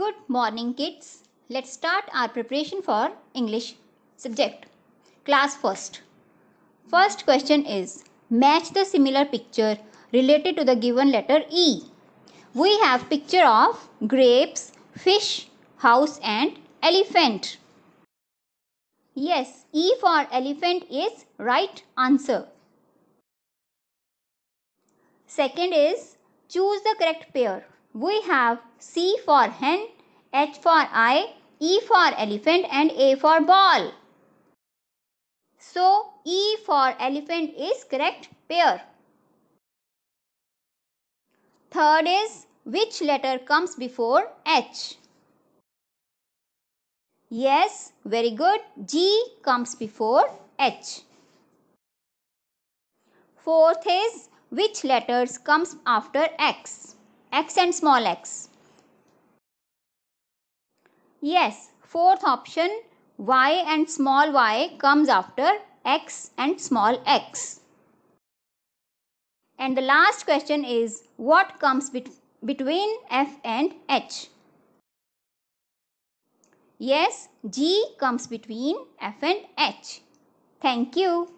Good morning kids. Let's start our preparation for English subject. Class first. First question is match the similar picture related to the given letter E. We have picture of grapes, fish, house and elephant. Yes, E for elephant is right answer. Second is choose the correct pair we have C for hen, H for eye, E for elephant and A for ball. So, E for elephant is correct pair. Third is which letter comes before H? Yes, very good. G comes before H. Fourth is which letters comes after X? x and small x. Yes, fourth option y and small y comes after x and small x. And the last question is what comes bet between f and h? Yes, G comes between F and H. Thank you.